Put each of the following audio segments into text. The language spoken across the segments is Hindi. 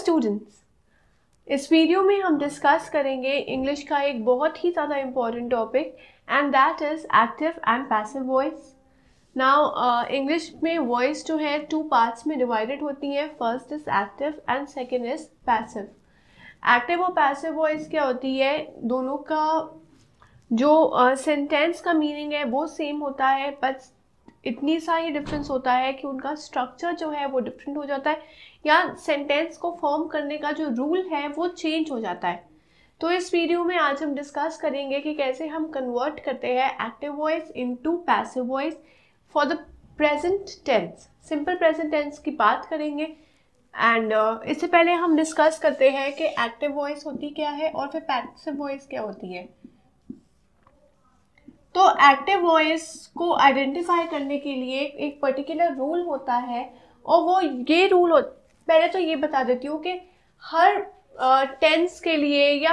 स्टूडेंट्स इस वीडियो में हम डिस्कस करेंगे इंग्लिश का एक बहुत ही ज़्यादा important topic and that is active and passive voice now English में वॉइस जो है टू पार्ट्स में डिवाइडेड होती हैं first is active and second is passive active और पैसिव वॉइस क्या होती है दोनों का जो सेंटेंस uh, का मीनिंग है वो सेम होता है बट इतनी सारी डिफरेंस होता है कि उनका स्ट्रक्चर जो है वो डिफरेंट हो जाता है या सेंटेंस को फॉर्म करने का जो रूल है वो चेंज हो जाता है तो इस वीडियो में आज हम डिस्कस करेंगे कि कैसे हम कन्वर्ट करते हैं active voice into passive voice for the present tense simple present tense की बात करेंगे एंड uh, इससे पहले हम डिस्कस करते हैं कि एक्टिव वॉइस होती क्या है और फिर पैसिव वॉइस क्या होती है तो एक्टिव वॉइस को आइडेंटिफाई करने के लिए एक पर्टिकुलर रूल होता है और वो ये रूल हो पहले तो ये बता देती हूँ कि हर टेंस के लिए या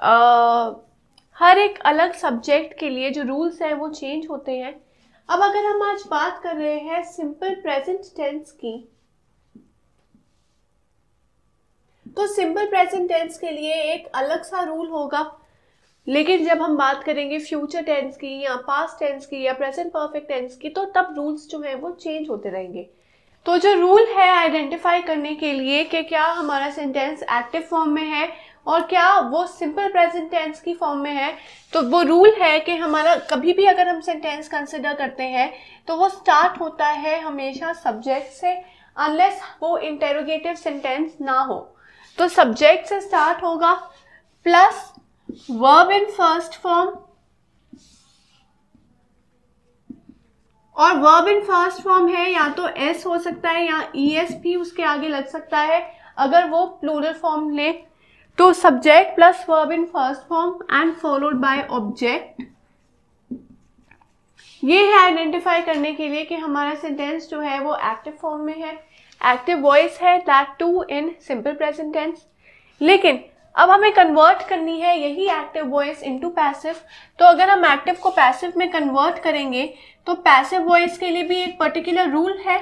आ, हर एक अलग सब्जेक्ट के लिए जो रूल्स हैं वो चेंज होते हैं अब अगर हम आज बात कर रहे हैं सिंपल प्रेजेंट टेंस की तो सिंपल प्रेजेंट टेंस के लिए एक अलग सा रूल होगा लेकिन जब हम बात करेंगे फ्यूचर टेंस की या पास्ट टेंस की या प्रेजेंट परफेक्ट टेंस की तो तब रूल्स जो हैं वो चेंज होते रहेंगे तो जो रूल है आइडेंटिफाई करने के लिए कि क्या हमारा सेंटेंस एक्टिव फॉर्म में है और क्या वो सिंपल प्रेजेंट टेंस की फॉर्म में है तो वो रूल है कि हमारा कभी भी अगर हम सेंटेंस कंसिडर करते हैं तो वो स्टार्ट होता है हमेशा सब्जेक्ट से अनलेस वो इंटेरोगेटिव सेंटेंस ना हो तो सब्जेक्ट से स्टार्ट होगा plus verb in first form और वर्ब इन फर्स्ट फॉर्म है या तो एस हो सकता है या ई एस भी उसके आगे लग सकता है अगर वो प्लूरल फॉर्म ले तो subject plus verb in first form and followed by object ये है आइडेंटिफाई करने के लिए कि हमारा सेंटेंस जो है वो एक्टिव फॉर्म में है एक्टिव वॉइस है that too in simple present tense लेकिन अब हमें कन्वर्ट करनी है यही एक्टिव वॉइस इनटू पैसिव तो अगर हम एक्टिव को पैसिव में कन्वर्ट करेंगे तो पैसिव वॉइस के लिए भी एक पर्टिकुलर रूल है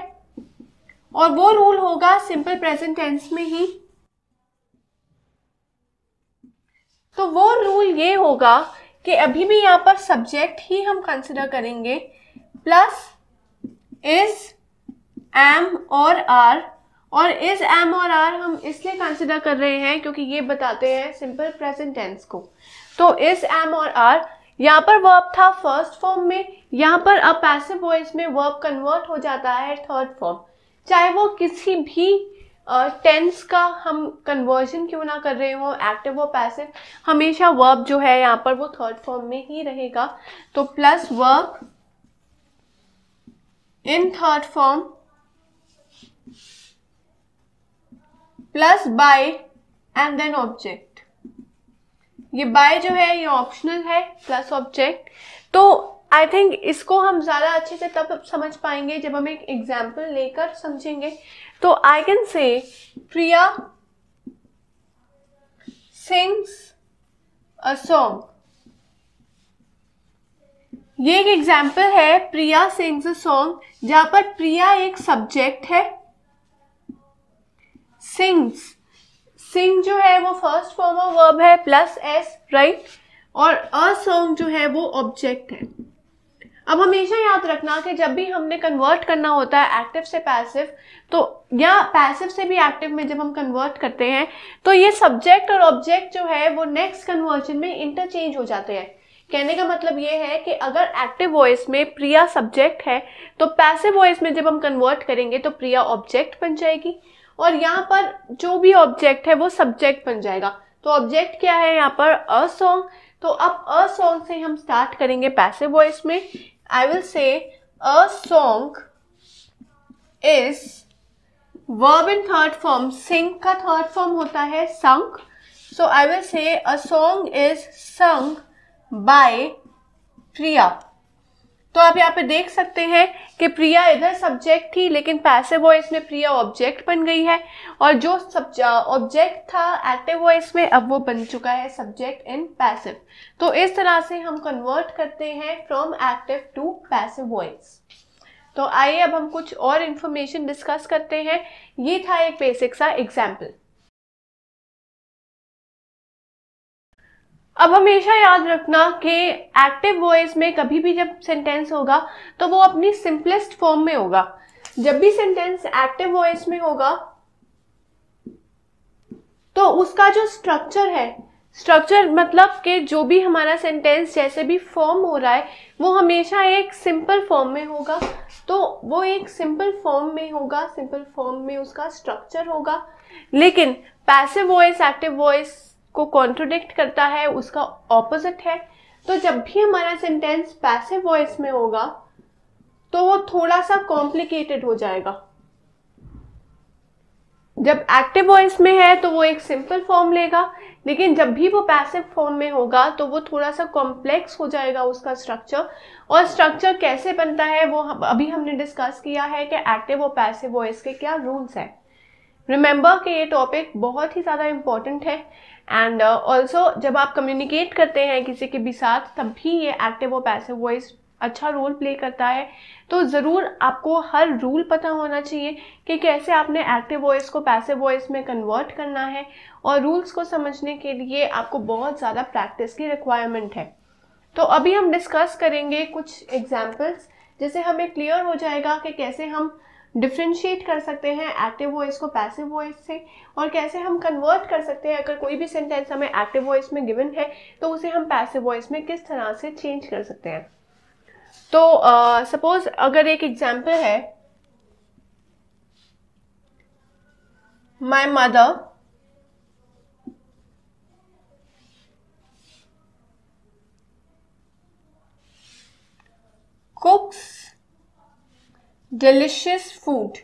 और वो रूल होगा सिंपल प्रेजेंट टेंस में ही तो वो रूल ये होगा कि अभी भी यहाँ पर सब्जेक्ट ही हम कंसिडर करेंगे प्लस इज एम और आर और इस एम और आर हम इसलिए कंसिडर कर रहे हैं क्योंकि ये बताते हैं सिंपल प्रेजेंट टेंस को तो इस एम और आर यहाँ पर वर्ब था फर्स्ट फॉर्म में यहाँ पर अब पैसिव वॉइस में वर्ब कन्वर्ट हो जाता है थर्ड फॉर्म चाहे वो किसी भी टेंस uh, का हम कन्वर्जन क्यों ना कर रहे हो एक्टिव और पैसिव हमेशा वर्ब जो है यहाँ पर वो थर्ड फॉर्म में ही रहेगा तो plus verb in third form plus by and then object ये बाय जो है ये ऑप्शनल है प्लस ऑब्जेक्ट तो आई थिंक इसको हम ज़्यादा अच्छे से तब समझ पाएंगे जब हम एक एग्जाम्पल लेकर समझेंगे तो I can say Priya sings a song ये एक एग्जाम्पल है प्रिया सिंग्स अ सॉन्ग जहाँ पर प्रिया एक सब्जेक्ट है सिंग्स सिंग जो है वो फर्स्ट फॉर्म ऑफ वर्ब है प्लस एस राइट और अ सॉन्ग जो है वो ऑब्जेक्ट है अब हमेशा याद रखना कि जब भी हमने कन्वर्ट करना होता है एक्टिव से पैसिव तो या पैसिव से भी एक्टिव में जब हम कन्वर्ट करते हैं तो ये सब्जेक्ट और ऑब्जेक्ट जो है वो नेक्स्ट कन्वर्जन में इंटरचेंज हो जाते हैं कहने का मतलब ये है कि अगर एक्टिव वॉइस में प्रिया सब्जेक्ट है तो पैसिव वॉइस में जब हम कन्वर्ट करेंगे तो प्रिया ऑब्जेक्ट बन जाएगी और यहाँ पर जो भी ऑब्जेक्ट है वो सब्जेक्ट बन जाएगा तो ऑब्जेक्ट क्या है यहाँ पर अ सॉन्ग तो अब अ सॉन्ग से हम स्टार्ट करेंगे पैसे वॉइस में I will say a song is verb in third form sing का थर्ड फॉर्म होता है संग सो I will say a song is sung by Priya तो आप यहाँ पे देख सकते हैं कि प्रिया इधर सब्जेक्ट थी लेकिन पैसे वॉइस में प्रिया ऑब्जेक्ट बन गई है और जो ऑब्जेक्ट था एक्टिव वॉइस में अब वो बन चुका है सब्जेक्ट इन पैसिव तो इस तरह से हम कन्वर्ट करते हैं from active to passive voice तो आइए अब हम कुछ और इन्फॉर्मेशन डिस्कस करते हैं ये था एक बेसिक सा एग्जाम्पल अब हमेशा याद रखना कि एक्टिव वॉइस में कभी भी जब सेंटेंस होगा तो वो अपनी सिंपलेस्ट फॉर्म में होगा जब भी सेंटेंस एक्टिव वॉइस में होगा तो उसका जो स्ट्रक्चर है स्ट्रक्चर मतलब कि जो भी हमारा सेंटेंस जैसे भी फॉर्म हो रहा है वो हमेशा एक सिंपल फॉर्म में होगा तो वो एक सिंपल फॉर्म में होगा सिंपल फॉर्म में उसका स्ट्रक्चर होगा लेकिन पैसिव वॉइस एक्टिव वॉइस को कॉन्ट्रोडिक्ट करता है उसका ऑपोजिट है तो जब भी हमारा सेंटेंस पैसिव वॉइस में होगा तो वो थोड़ा सा कॉम्प्लिकेटेड हो जाएगा जब एक्टिव वॉइस में है तो वो एक सिंपल फॉर्म लेगा लेकिन जब भी वो पैसिव फॉर्म में होगा तो वो थोड़ा सा कॉम्प्लेक्स हो जाएगा उसका स्ट्रक्चर और स्ट्रक्चर कैसे बनता है वो अभी हमने डिस्कस किया है कि एक्टिव और पैसिव वॉइस के क्या रूल्स हैं रिमेंबर कि ये टॉपिक बहुत ही ज़्यादा इम्पॉर्टेंट है एंड ऑल्सो uh, जब आप कम्युनिकेट करते हैं किसी के भी साथ तब भी ये एक्टिव और पैसिव वॉइस अच्छा रोल प्ले करता है तो ज़रूर आपको हर रूल पता होना चाहिए कि कैसे आपने एक्टिव वॉइस को पैसिव वॉइस में कन्वर्ट करना है और रूल्स को समझने के लिए आपको बहुत ज़्यादा प्रैक्टिस की रिक्वायरमेंट है तो अभी हम डिस्कस करेंगे कुछ एग्जाम्पल्स जैसे हमें क्लियर हो जाएगा कि कैसे हम डिफ्रेंशिएट कर सकते हैं एक्टिव वॉइस को पैसिव वॉइस से और कैसे हम कन्वर्ट कर सकते हैं अगर कोई भी सेंटेंस हमें एक्टिव वॉइस में गिवन है तो उसे हम पैसिव वॉइस में किस तरह से चेंज कर सकते हैं तो सपोज uh, अगर एक एग्जाम्पल है my mother cooks delicious food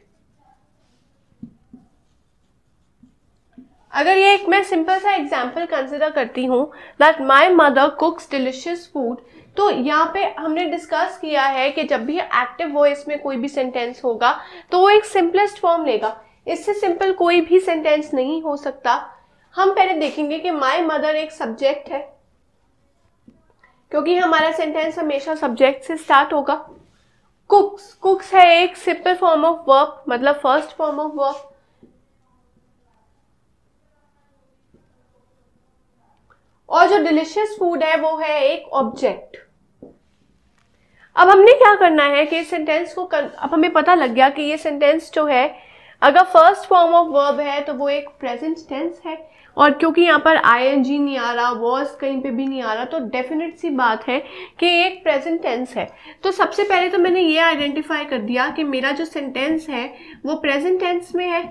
अगर ये एक मैं सिंपल सा एग्जाम्पल कंसिडर करती हूँ that my mother cooks delicious food तो यहाँ पे हमने डिस्कस किया है कि जब भी एक्टिव वॉइस में कोई भी सेंटेंस होगा तो वो एक सिंपलेस्ट फॉर्म लेगा इससे सिंपल कोई भी सेंटेंस नहीं हो सकता हम पहले देखेंगे कि माई मदर एक सब्जेक्ट है क्योंकि हमारा सेंटेंस हमेशा सब्जेक्ट से स्टार्ट होगा कुक्स कुक्स है एक सिंपल फॉर्म ऑफ वर्क मतलब फर्स्ट फॉर्म ऑफ वर्क और जो डिलिशियस फूड है वो है एक ऑब्जेक्ट अब हमने क्या करना है कि सेंटेंस को कर, अब हमें पता लग गया कि ये सेंटेंस जो है अगर फर्स्ट फॉर्म ऑफ वर्ब है तो वो एक प्रेजेंट टेंस है और क्योंकि यहाँ पर आई एन जी नहीं आ रहा वॉज कहीं पे भी नहीं आ रहा तो डेफिनेट सी बात है कि एक प्रेजेंट टेंस है तो सबसे पहले तो मैंने ये आइडेंटिफाई कर दिया कि मेरा जो सेंटेंस है वो प्रेजेंट टेंस में है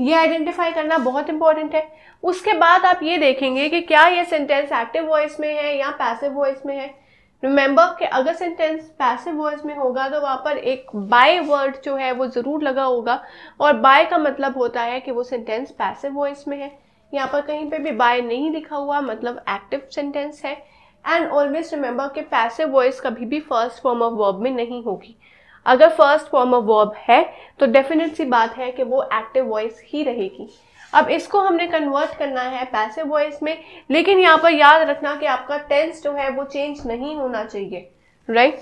ये आइडेंटिफाई करना बहुत इंपॉर्टेंट है उसके बाद आप ये देखेंगे कि क्या ये सेंटेंस एक्टिव वॉइस में है या पैसिव वॉइस में है रिमेंबर कि अगर सेंटेंस पैसिव वर्ड्स में होगा तो वहाँ पर एक बाय वर्ड जो है वो ज़रूर लगा होगा और बाय का मतलब होता है कि वो सेंटेंस पैसिव वॉइस में है यहाँ पर कहीं पे भी बाय नहीं लिखा हुआ मतलब एक्टिव सेंटेंस है एंड ऑलवेज रिमेंबर कि पैसिव वॉइस कभी भी फर्स्ट फॉर्म ऑफ वर्ब में नहीं होगी अगर फर्स्ट फॉर्म ऑफ वर्ब है तो डेफिनेट सी बात है कि वो एक्टिव वॉइस ही रहेगी अब इसको हमने कन्वर्ट करना है पैसे वॉइस में लेकिन यहाँ पर याद रखना कि आपका टेंस जो है वो चेंज नहीं होना चाहिए राइट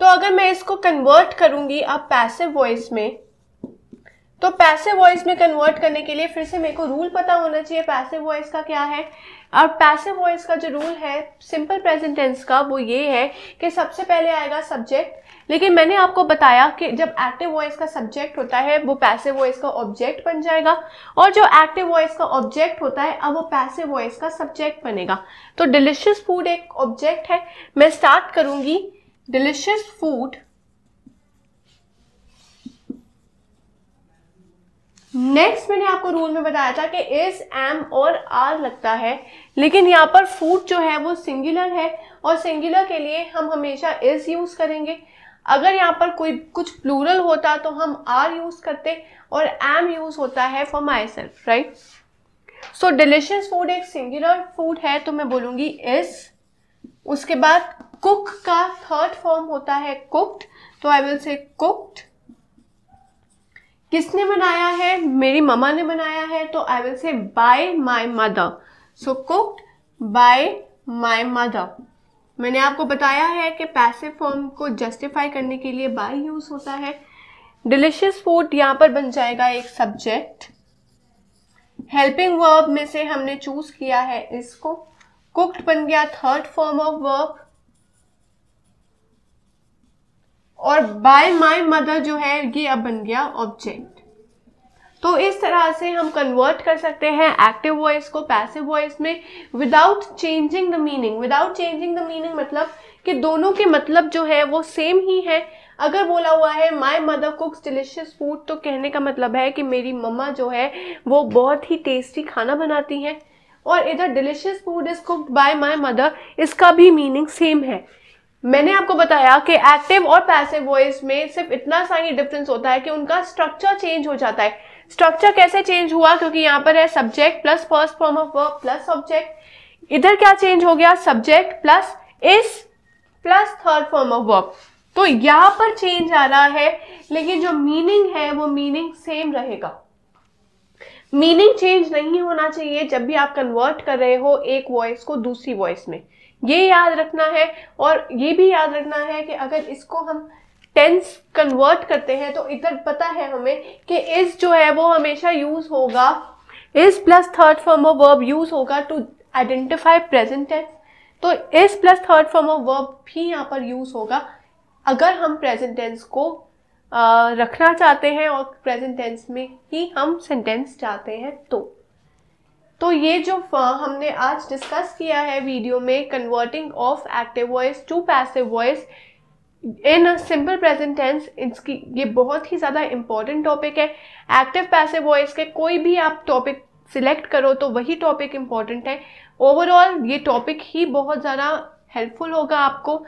तो अगर मैं इसको कन्वर्ट करूंगी अब पैसे वॉइस में तो पैसे वॉइस में कन्वर्ट करने के लिए फिर से मेरे को रूल पता होना चाहिए पैसे वॉइस का क्या है और पैसे वॉइस का जो रूल है सिंपल प्रेजेंट टेंस का वो ये है कि सबसे पहले आएगा सब्जेक्ट लेकिन मैंने आपको बताया कि जब एक्टिव वॉइस का सब्जेक्ट होता है वो पैसिव वॉइस का ऑब्जेक्ट बन जाएगा और जो एक्टिव वॉइस का ऑब्जेक्ट होता है अब वो पैसिव वॉइस का सब्जेक्ट बनेगा तो डिलिशियस फूड एक ऑब्जेक्ट है मैं स्टार्ट करूंगी डिलिशियस फूड नेक्स्ट मैंने आपको रूल में बताया था कि इज एम और आर लगता है लेकिन यहाँ पर फूड जो है वो सिंगुलर है और सिंगुलर के लिए हम हमेशा इज यूज करेंगे अगर यहाँ पर कोई कुछ प्लूरल होता तो हम आर यूज़ करते और एम यूज़ होता है for myself right so delicious food एक सिंगुलर फूड है तो मैं बोलूँगी इस उसके बाद कुक का थर्ड फॉर्म होता है कुक्ड तो आई विल से कुक्ड किसने बनाया है मेरी ममा ने बनाया है तो I will say by my mother so cooked by my mother मैंने आपको बताया है कि पैसिव फॉर्म को जस्टिफाई करने के लिए बाय यूज़ होता है डिलिशियस फूड यहाँ पर बन जाएगा एक सब्जेक्ट हेल्पिंग वर्ब में से हमने चूज किया है इसको कुक्ड बन गया थर्ड फॉर्म ऑफ वर्ब और बाय माय मदर जो है ये अब बन गया ऑब्जेक्ट तो इस तरह से हम कन्वर्ट कर सकते हैं एक्टिव वॉइस को पैसिव वॉइस में without changing the meaning without changing the meaning मतलब कि दोनों के मतलब जो है वो सेम ही है अगर बोला हुआ है my mother cooks delicious food तो कहने का मतलब है कि मेरी मम्मा जो है वो बहुत ही टेस्टी खाना बनाती हैं और इधर delicious food is cook by my mother इसका भी मीनिंग सेम है मैंने आपको बताया कि एक्टिव और पैसिव वॉइस में सिर्फ इतना सा ही डिफरेंस होता है कि उनका स्ट्रक्चर चेंज हो जाता है स्ट्रक्चर कैसे चेंज हुआ क्योंकि यहाँ पर है subject plus first form of verb plus object इधर क्या चेंज हो गया subject plus is plus third form of verb तो यहाँ पर चेंज आ रहा है लेकिन जो मीनिंग है वो मीनिंग सेम रहेगा मीनिंग चेंज नहीं होना चाहिए जब भी आप कन्वर्ट कर रहे हो एक वॉइस को दूसरी वॉइस में ये याद रखना है और ये भी याद रखना है कि अगर इसको हम टेंस कन्वर्ट करते हैं तो इधर पता है हमें कि इस जो है वो हमेशा यूज होगा is plus third form of verb use होगा टू आइडेंटिफाई प्रेजेंट टेंस तो is plus third form of verb भी यहाँ पर यूज होगा अगर हम प्रेजेंट टेंस को आ, रखना चाहते हैं और प्रेजेंट टेंस में ही हम सेंटेंस चाहते हैं तो तो ये जो हमने आज डिस्कस किया है वीडियो में converting of active voice to passive voice in simple present tense इसकी ये बहुत ही ज़्यादा इंपॉर्टेंट टॉपिक है एक्टिव पैसिव वॉइस के कोई भी आप टॉपिक सिलेक्ट करो तो वही टॉपिक इम्पॉर्टेंट है ओवरऑल ये टॉपिक ही बहुत ज़्यादा हेल्पफुल होगा आपको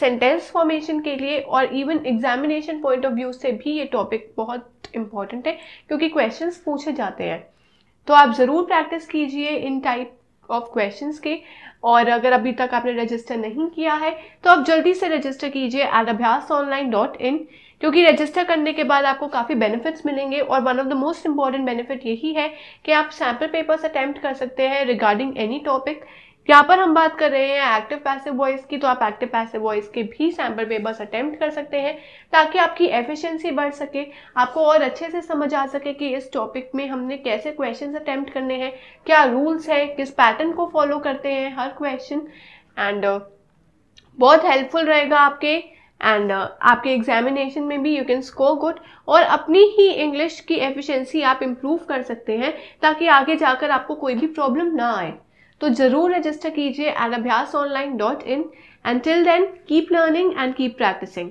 सेंटेंस फॉर्मेशन के लिए और even examination point of view से भी ये टॉपिक बहुत इंपॉर्टेंट है क्योंकि क्वेश्चंस पूछे जाते हैं तो आप ज़रूर प्रैक्टिस कीजिए इन टाइप ऑफ क्वेश्चन के और अगर अभी तक आपने रजिस्टर नहीं किया है तो आप जल्दी से रजिस्टर कीजिए एट अभ्यास ऑनलाइन डॉट इन क्योंकि रजिस्टर करने के बाद आपको काफ़ी बेनिफिट्स मिलेंगे और one of the most important benefit यही है कि आप सैम्पल पेपर्स अटैम्प्ट कर सकते हैं रिगार्डिंग एनी टॉपिक यहाँ पर हम बात कर रहे हैं एक्टिव पैसिव वॉइस की तो आप एक्टिव पैसिव वॉइस के भी सैम्पल पेपर्स अटेम्प्ट कर सकते हैं ताकि आपकी एफिशिएंसी बढ़ सके आपको और अच्छे से समझ आ सके कि इस टॉपिक में हमने कैसे क्वेश्चंस अटेम्प्ट करने हैं क्या रूल्स हैं किस पैटर्न को फॉलो करते हैं हर क्वेश्चन एंड uh, बहुत हेल्पफुल रहेगा आपके एंड uh, आपके एग्जामिनेशन में भी यू कैन स्कोर गुड और अपनी ही इंग्लिश की एफिशिएंसी आप इम्प्रूव कर सकते हैं ताकि आगे जाकर आपको कोई भी प्रॉब्लम ना आए तो ज़रूर रजिस्टर कीजिए at Abhyas online dot in and till then keep learning and keep practising